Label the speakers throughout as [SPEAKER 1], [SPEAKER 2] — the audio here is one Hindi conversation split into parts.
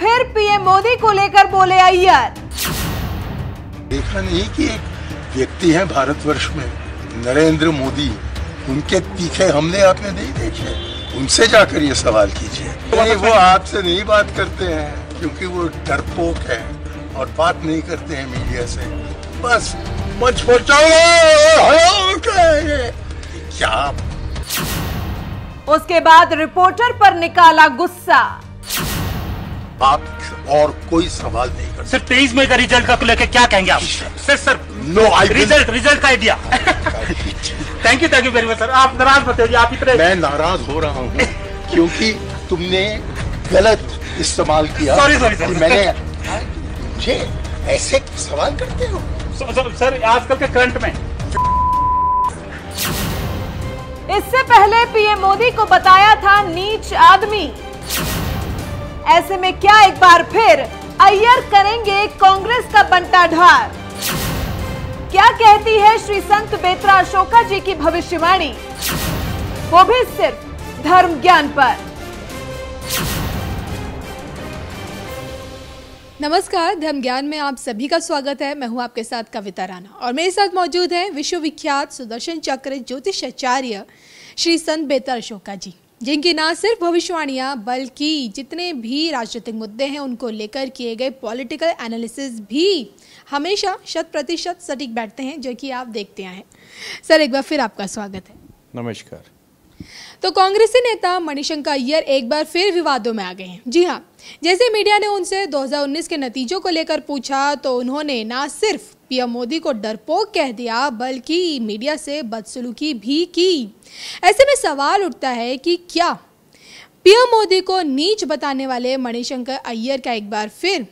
[SPEAKER 1] फिर पीएम मोदी को लेकर बोले अय्यर
[SPEAKER 2] देखा नहीं कि एक व्यक्ति है भारतवर्ष में नरेंद्र मोदी
[SPEAKER 3] उनके तीखे हमले आपने नहीं देखे उनसे जाकर ये सवाल कीजिए नहीं वो आपसे नहीं बात करते हैं क्योंकि वो डरपोक है और बात नहीं करते हैं मीडिया से बस मच
[SPEAKER 1] हाँ, क्या उसके बाद रिपोर्टर पर निकाला गुस्सा
[SPEAKER 2] आप और कोई सवाल नहीं कर सिर्फ तेईस मई का रिजल्ट का लेकर क्या कहेंगे आप sir sir no I result result का idea thank you thank you very much sir आप नाराज मत हो आप इतने मैं नाराज हो रहा हूँ क्योंकि तुमने गलत इस्तेमाल किया सॉरी सॉरी सर मैंने मुझे ऐसे सवाल करते हो सर आजकल के करंट में
[SPEAKER 1] इससे पहले पीएम मोदी को बताया था नीच आदमी ऐसे में क्या एक बार फिर अयर करेंगे कांग्रेस का बनता क्या कहती है श्री संत बेतरा अशोका जी की भविष्यवाणी वो भी सिर्फ धर्म ज्ञान पर नमस्कार धर्म ज्ञान में आप सभी का स्वागत है मैं हूं आपके साथ कविता राणा और मेरे साथ मौजूद है विश्वविख्यात सुदर्शन चक्र ज्योतिषाचार्य श्री संत बेतर अशोका जी जिनकी ना सिर्फ भविष्यवाणियां बल्कि जितने भी राजनीतिक मुद्दे हैं उनको लेकर किए गए पॉलिटिकल एनालिसिस भी हमेशा शत प्रतिशत सटीक बैठते हैं जो कि आप देखते आए हैं सर एक बार फिर आपका स्वागत है नमस्कार तो कांग्रेसी नेता मणिशंकर अय्यर एक बार फिर विवादों में आ गए हैं जी हाँ जैसे मीडिया ने उनसे 2019 के नतीजों को लेकर पूछा तो उन्होंने ना सिर्फ पीएम मोदी को डरपोक कह दिया बल्कि मीडिया से बदसलूकी भी की ऐसे में सवाल उठता है कि क्या पीएम मोदी को नीच बताने वाले मणिशंकर अय्यर का एक बार फिर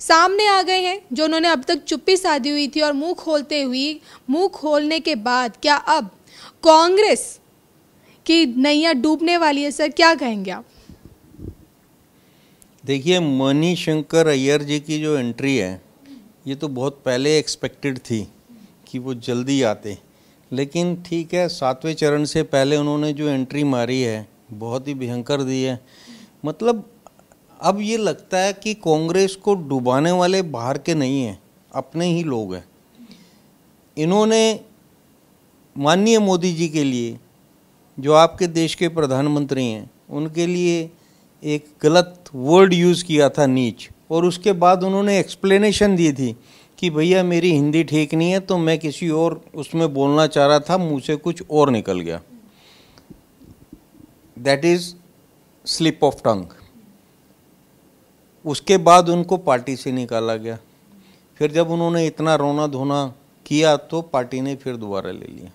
[SPEAKER 1] सामने आ गए हैं जो उन्होंने अब तक चुप्पी साधी हुई थी और मुंह खोलते हुई मुंह खोलने के बाद क्या अब कांग्रेस कि नैया डूबने वाली है सर क्या कहेंगे आप
[SPEAKER 3] देखिए मनी शंकर अय्यर जी की जो एंट्री है ये तो बहुत पहले एक्सपेक्टेड थी कि वो जल्दी आते लेकिन ठीक है सातवें चरण से पहले उन्होंने जो एंट्री मारी है बहुत ही भयंकर दी है मतलब अब ये लगता है कि कांग्रेस को डुबाने वाले बाहर के नहीं हैं अपने ही लोग हैं इन्होंने माननीय मोदी जी के लिए जो आपके देश के प्रधानमंत्री हैं उनके लिए एक गलत वर्ड यूज़ किया था नीच और उसके बाद उन्होंने एक्सप्लेनेशन दी थी कि भैया मेरी हिंदी ठीक नहीं है तो मैं किसी और उसमें बोलना चाह रहा था मुँह से कुछ और निकल गया that is slip of tongue उसके बाद उनको पार्टी से निकाला गया फिर जब उन्होंने इतना रोना धोना किया तो पार्टी ने फिर दोबारा ले लिया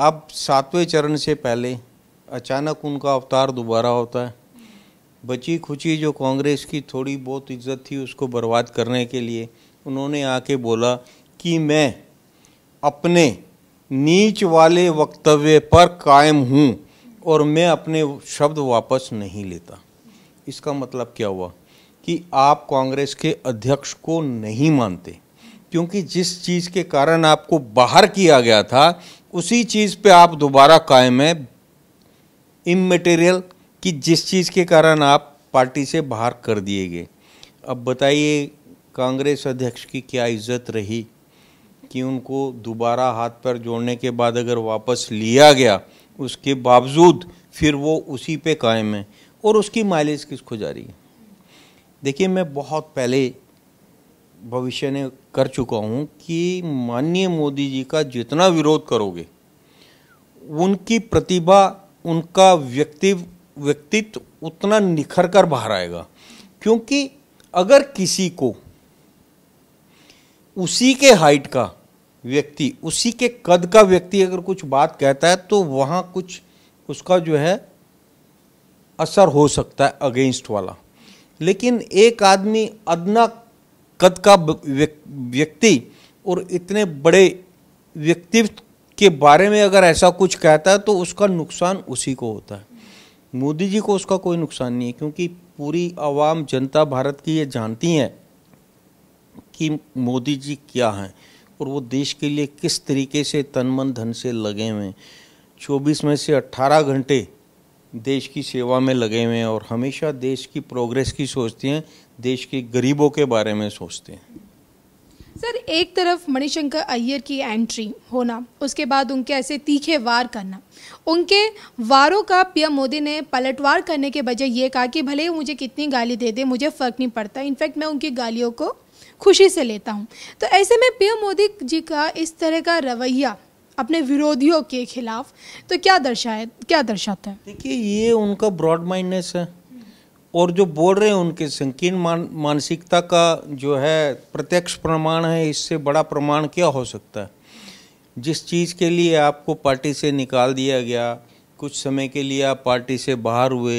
[SPEAKER 3] अब सातवें चरण से पहले अचानक उनका अवतार दोबारा होता है बची खुची जो कांग्रेस की थोड़ी बहुत इज्जत थी उसको बर्बाद करने के लिए उन्होंने आके बोला कि मैं अपने नीच वाले वक्तव्य पर कायम हूँ और मैं अपने शब्द वापस नहीं लेता इसका मतलब क्या हुआ कि आप कांग्रेस के अध्यक्ष को नहीं मानते क्योंकि जिस चीज़ के कारण आपको बाहर किया गया था उसी चीज़ पे आप दोबारा कायम है इमटेरियल कि जिस चीज़ के कारण आप पार्टी से बाहर कर दिए गए अब बताइए कांग्रेस अध्यक्ष की क्या इज्जत रही कि उनको दोबारा हाथ पर जोड़ने के बाद अगर वापस लिया गया उसके बावजूद फिर वो उसी पे कायम है और उसकी माइलेज किसको जा रही है देखिए मैं बहुत पहले भविष्य ने कर चुका हूँ कि माननीय मोदी जी का जितना विरोध करोगे उनकी प्रतिभा उनका व्यक्ति व्यक्तित्व उतना निखर कर बाहर आएगा क्योंकि अगर किसी को उसी के हाइट का व्यक्ति उसी के कद का व्यक्ति अगर कुछ बात कहता है तो वहाँ कुछ उसका जो है असर हो सकता है अगेंस्ट वाला लेकिन एक आदमी अदना कद का व्यक्ति और इतने बड़े व्यक्तित्व के बारे में अगर ऐसा कुछ कहता है तो उसका नुकसान उसी को होता है मोदी जी को उसका कोई नुकसान नहीं है क्योंकि पूरी आवाम जनता भारत की ये जानती है कि मोदी जी क्या हैं और वो देश के लिए किस तरीके से तन मन धन से लगे हुए हैं चौबीस में से अट्ठारह घंटे देश की सेवा में लगे हुए हैं और हमेशा देश की प्रोग्रेस की सोचते हैं देश के गरीबों के बारे में सोचते हैं
[SPEAKER 1] सर एक तरफ मणिशंकर अय्यर की एंट्री होना उसके बाद उनके ऐसे तीखे वार करना उनके वारों का पीएम मोदी ने पलटवार करने के बजाय ये कहा कि भले ही मुझे कितनी गाली दे दे मुझे फ़र्क नहीं पड़ता इनफैक्ट मैं उनकी गालियों को खुशी से लेता हूँ तो ऐसे में पीएम मोदी जी का इस तरह का रवैया अपने विरोधियों के खिलाफ तो क्या दर्शाए क्या दर्शाता है देखिए ये उनका ब्रॉड माइंडनेस है
[SPEAKER 3] और जो बोल रहे हैं उनके संकीर्ण मान मानसिकता का जो है प्रत्यक्ष प्रमाण है इससे बड़ा प्रमाण क्या हो सकता है जिस चीज़ के लिए आपको पार्टी से निकाल दिया गया कुछ समय के लिए आप पार्टी से बाहर हुए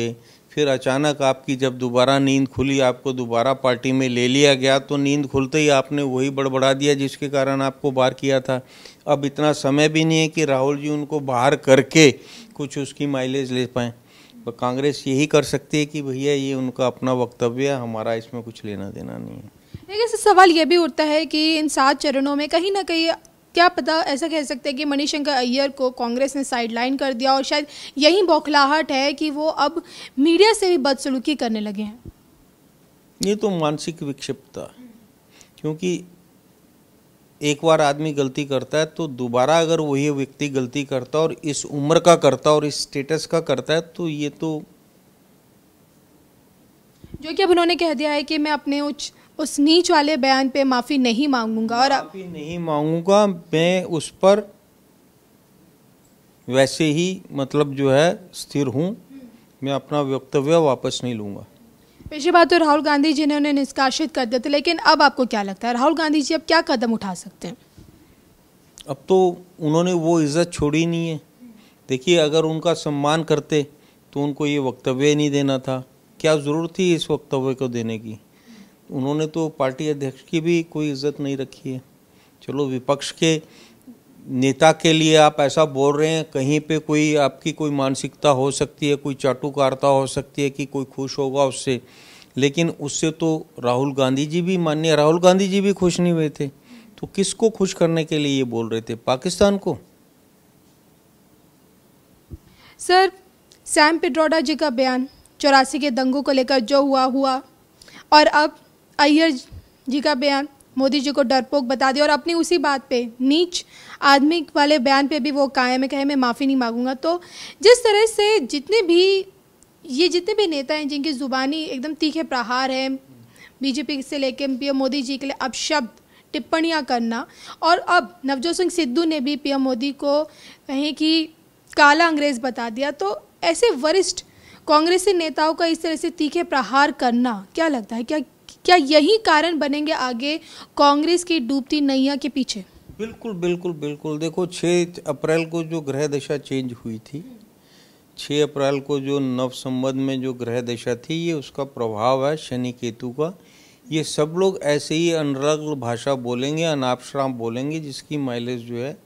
[SPEAKER 3] फिर अचानक आपकी जब दोबारा नींद खुली आपको दोबारा पार्टी में ले लिया गया तो नींद खुलते ही आपने वही बड़बड़ा दिया जिसके कारण आपको बाहर किया था अब इतना समय भी नहीं है कि राहुल जी उनको बाहर करके कुछ उसकी माइलेज ले पाएँ कांग्रेस यही कर सकती है कि भैया ये उनका अपना वक्तव्य है हमारा इसमें कुछ लेना देना नहीं है
[SPEAKER 1] सवाल यह भी उठता है कि इन सात चरणों में कहीं ना कहीं क्या पता ऐसा कह सकते हैं कि मणिशंकर अय्यर को कांग्रेस ने साइडलाइन कर दिया और शायद यही बौखलाहट है कि वो अब मीडिया से भी बदसलूकी करने लगे हैं
[SPEAKER 3] ये तो मानसिक विक्षिप्तता क्योंकि एक बार आदमी गलती करता है तो दोबारा अगर वही व्यक्ति गलती करता और इस उम्र का करता और इस स्टेटस का करता है तो ये तो
[SPEAKER 1] जो कि अब उन्होंने कह दिया है कि मैं अपने उच्च उस नीच वाले बयान पे माफ़ी नहीं मांगूंगा और माफी
[SPEAKER 3] नहीं मांगूंगा मैं उस पर वैसे ही मतलब जो है स्थिर हूँ मैं अपना वक्तव्य वापस नहीं लूँगा
[SPEAKER 1] पिछली बात तो राहुल गांधी जी ने उन्हें निष्कासित कर दिया था लेकिन अब आपको क्या लगता है राहुल गांधी जी अब क्या कदम उठा सकते हैं
[SPEAKER 3] अब तो उन्होंने वो इज्जत छोड़ी नहीं है देखिए अगर उनका सम्मान करते तो उनको ये वक्तव्य नहीं देना था क्या ज़रूरत थी इस वक्तव्य को देने की उन्होंने तो पार्टी अध्यक्ष की भी कोई इज्जत नहीं रखी है चलो विपक्ष के नेता के लिए आप ऐसा बोल रहे हैं कहीं पे कोई आपकी कोई मानसिकता हो सकती है कोई चाटुकारता हो सकती है कि कोई खुश होगा उससे लेकिन उससे तो राहुल गांधी जी भी मान्य राहुल गांधी जी भी खुश नहीं हुए थे तो किसको खुश करने के लिए ये बोल रहे थे पाकिस्तान को
[SPEAKER 1] सर सैम पिड्रोडा जी का बयान चौरासी के दंगों को लेकर जो हुआ हुआ और अब अय्यर जी का बयान मोदी जी को डरपोक बता दिया और अपनी उसी बात पे नीच आदमी वाले बयान पे भी वो कायम है कहे मैं माफ़ी नहीं मांगूंगा तो जिस तरह से जितने भी ये जितने भी नेता हैं जिनकी ज़ुबानी एकदम तीखे प्रहार है बीजेपी से लेके पीएम मोदी जी के लिए अपशब्द टिप्पणियाँ करना और अब नवजोत सिंह सिद्धू ने भी पीएम मोदी को कहीं कि काला अंग्रेज़ बता दिया तो ऐसे वरिष्ठ कांग्रेसी नेताओं का इस तरह से तीखे प्रहार करना क्या लगता है क्या क्या यही कारण बनेंगे आगे कांग्रेस की डूबती नैया के पीछे
[SPEAKER 3] बिल्कुल बिल्कुल बिल्कुल देखो 6 अप्रैल को जो ग्रह दशा चेंज हुई थी 6 अप्रैल को जो नव संबंध में जो ग्रह दशा थी ये उसका प्रभाव है शनि केतु का ये सब लोग ऐसे ही अनरग्ल भाषा बोलेंगे अनापश्राम बोलेंगे जिसकी माइलेज जो है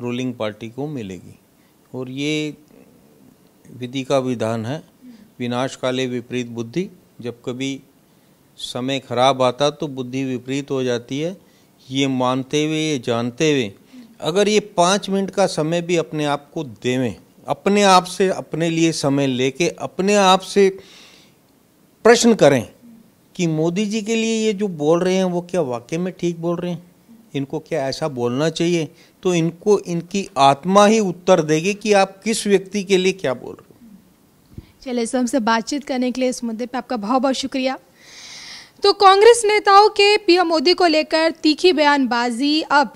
[SPEAKER 3] रूलिंग पार्टी को मिलेगी और ये विधि का विधान है विनाश काले विपरीत बुद्धि जब कभी समय खराब आता तो बुद्धि विपरीत हो जाती है ये मानते हुए ये जानते हुए अगर ये पाँच मिनट का समय भी अपने आप को देवें अपने आप से अपने लिए समय लेके अपने आप से प्रश्न करें कि मोदी जी के लिए ये जो बोल रहे हैं वो क्या वाकई में ठीक बोल रहे हैं इनको क्या ऐसा बोलना चाहिए तो इनको इनकी आत्मा ही उत्तर देगी कि आप किस व्यक्ति के लिए क्या बोल रहे हो
[SPEAKER 1] चलिए सर हमसे बातचीत करने के लिए इस मुद्दे पे आपका बहुत बहुत शुक्रिया तो कांग्रेस नेताओं के पीएम मोदी को लेकर तीखी बयानबाजी अब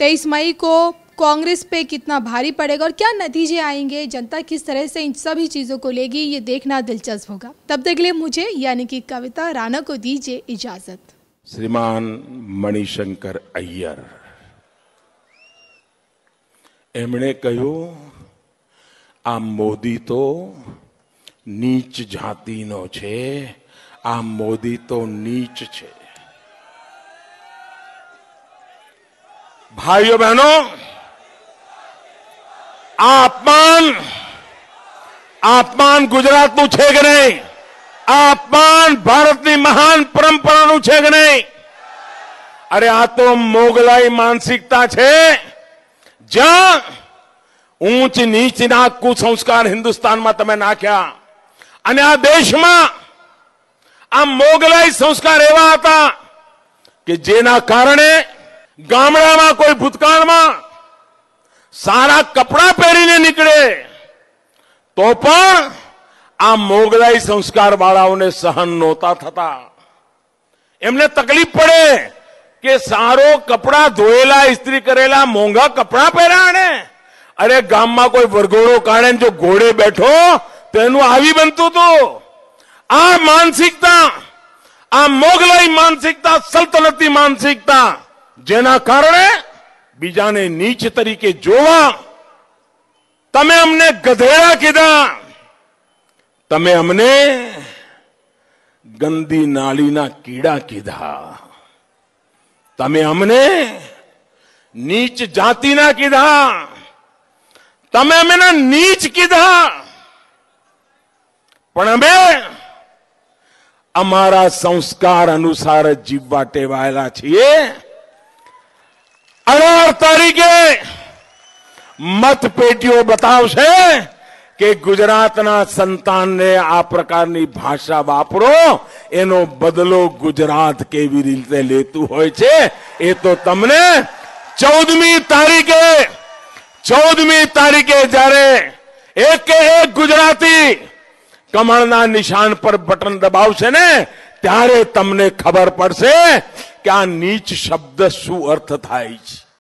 [SPEAKER 1] 23 मई को कांग्रेस पे कितना भारी पड़ेगा और क्या नतीजे आएंगे जनता किस तरह से इन सभी चीज़ों को लेगी ये देखना दिलचस्प होगा तब तक के लिए मुझे यानी कि कविता राणा को दीजिए इजाज़त
[SPEAKER 2] શ્રીમાન મણિશંકર અય્યર એમણે કહ્યું આ મોદી તો નીચ જાતિનો છે આ મોદી તો નીચ છે ભાઈઓ બહેનો આ અપમાન અપમાન ગુજરાતનું છે કે નહીં આ પણ ભારતની મહાન પરંપરાનું છે કે નહીં અરે આ તો મોગલાઈ માનસિકતા છે જ્યાં ઊંચ નીચના કુસંસ્કાર હિન્દુસ્તાનમાં તમે નાખ્યા અને આ દેશમાં આ મોગલાઈ સંસ્કાર એવા હતા કે જેના કારણે ગામડામાં કોઈ ભૂતકાળમાં સારા કપડાં પહેરીને નીકળે તો પણ આ મોગલાઈ સંસ્કાર વાળાઓને સહન નહોતા થતા એમને તકલીફ પડે કે સારો કપડાં ધોયેલા ઇસ્ત્રી કરેલા મોંઘા કપડાં પહેર્યા ને અરે ગામમાં કોઈ વરઘોડો કાઢે જો ઘોડે બેઠો તેનું આવી બનતું હતું આ માનસિકતા આ મોગલાઈ માનસિકતા સલ્તનતી માનસિકતા જેના કારણે બીજાને નીચ તરીકે જોવા તમે અમને ગધેડા કીધા तमे हमने गंदी नाली ना कीड़ा कीधा ते हमने नीच जाति ना कीधा तमे हमने नीच कीधा पण अमे अमारा संस्कार अनुसार जीववा टेवायला छे अठार तारीखे मत पेटियों बताओ से કે ગુજરાતના સંતાનને આ પ્રકારની ભાષા વાપરો એનો બદલો ગુજરાત કેવી રીતે લેતું હોય છે એ તો તમને ચૌદમી તારીખે ચૌદમી તારીખે જ્યારે એક એક ગુજરાતી કમળના નિશાન પર બટન દબાવશે ને ત્યારે તમને ખબર પડશે કે આ નીચ શબ્દ શું અર્થ થાય છે